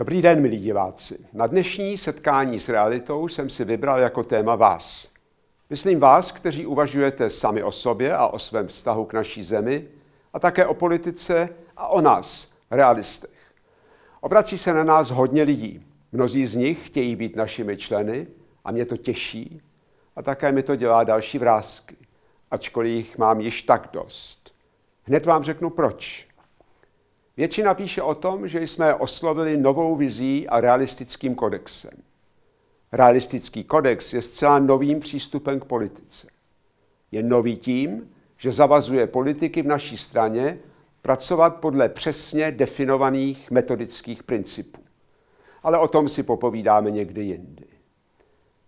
Dobrý den, milí diváci. Na dnešní setkání s realitou jsem si vybral jako téma vás. Myslím vás, kteří uvažujete sami o sobě a o svém vztahu k naší zemi a také o politice a o nás, realistech. Obrací se na nás hodně lidí. Mnozí z nich chtějí být našimi členy a mě to těší a také mi to dělá další vrázky, ačkoliv jich mám již tak dost. Hned vám řeknu proč. Většina píše o tom, že jsme oslovili novou vizí a realistickým kodexem. Realistický kodex je zcela novým přístupem k politice. Je nový tím, že zavazuje politiky v naší straně pracovat podle přesně definovaných metodických principů. Ale o tom si popovídáme někdy jindy.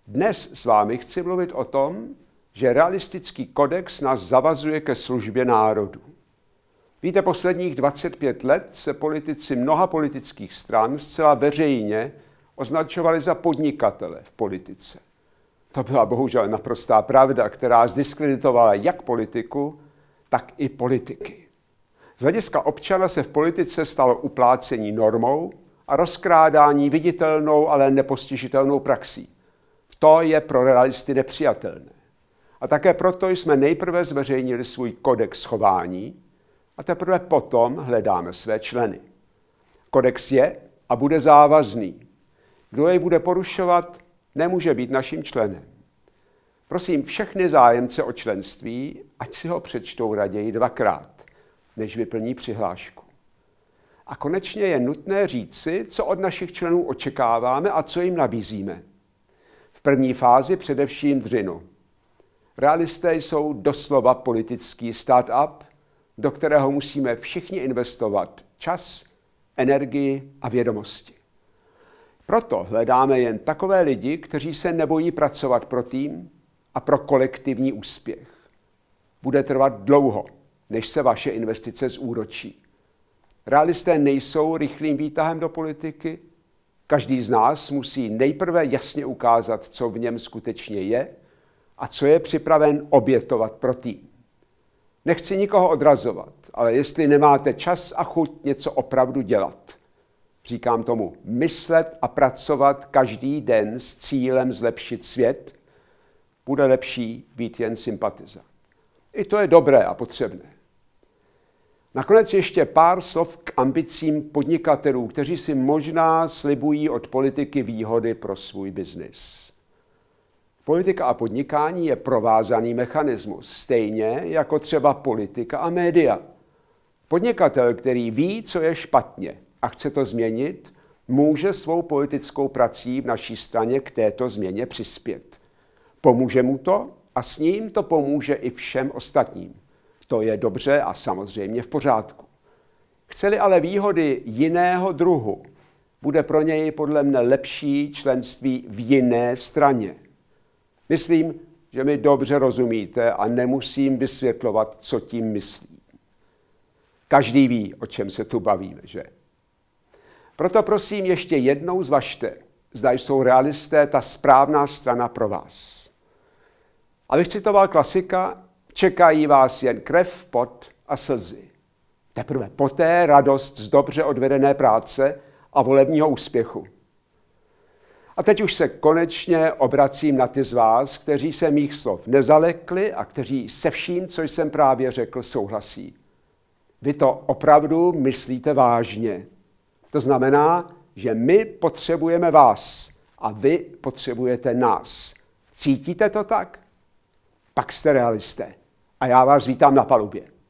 Dnes s vámi chci mluvit o tom, že realistický kodex nás zavazuje ke službě národu. Víte, posledních 25 let se politici mnoha politických stran zcela veřejně označovali za podnikatele v politice. To byla bohužel naprostá pravda, která zdiskreditovala jak politiku, tak i politiky. Z hlediska občana se v politice stalo uplácení normou a rozkrádání viditelnou, ale nepostižitelnou praxí. To je pro realisty nepřijatelné. A také proto jsme nejprve zveřejnili svůj kodex chování, a teprve potom hledáme své členy. Kodex je a bude závazný. Kdo jej bude porušovat, nemůže být naším členem. Prosím všechny zájemce o členství, ať si ho přečtou raději dvakrát, než vyplní přihlášku. A konečně je nutné říci, co od našich členů očekáváme a co jim nabízíme. V první fázi především dřinu. Realisté jsou doslova politický start-up, do kterého musíme všichni investovat čas, energii a vědomosti. Proto hledáme jen takové lidi, kteří se nebojí pracovat pro tým a pro kolektivní úspěch. Bude trvat dlouho, než se vaše investice zúročí. Realisté nejsou rychlým výtahem do politiky. Každý z nás musí nejprve jasně ukázat, co v něm skutečně je a co je připraven obětovat pro tým. Nechci nikoho odrazovat, ale jestli nemáte čas a chuť něco opravdu dělat, říkám tomu, myslet a pracovat každý den s cílem zlepšit svět, bude lepší být jen sympatizant. I to je dobré a potřebné. Nakonec ještě pár slov k ambicím podnikatelů, kteří si možná slibují od politiky výhody pro svůj biznis. Politika a podnikání je provázaný mechanismus, stejně jako třeba politika a média. Podnikatel, který ví, co je špatně a chce to změnit, může svou politickou prací v naší straně k této změně přispět. Pomůže mu to a s ním to pomůže i všem ostatním. To je dobře a samozřejmě v pořádku. Chceli ale výhody jiného druhu, bude pro něj podle mne lepší členství v jiné straně. Myslím, že mi dobře rozumíte a nemusím vysvětlovat, co tím myslím. Každý ví, o čem se tu bavíme, že? Proto prosím ještě jednou zvažte, zda jsou realisté ta správná strana pro vás. Abych citoval klasika, čekají vás jen krev, pot a slzy. Teprve poté radost z dobře odvedené práce a volebního úspěchu. A teď už se konečně obracím na ty z vás, kteří se mých slov nezalekli a kteří se vším, co jsem právě řekl, souhlasí. Vy to opravdu myslíte vážně. To znamená, že my potřebujeme vás a vy potřebujete nás. Cítíte to tak? Pak jste realisté. A já vás vítám na palubě.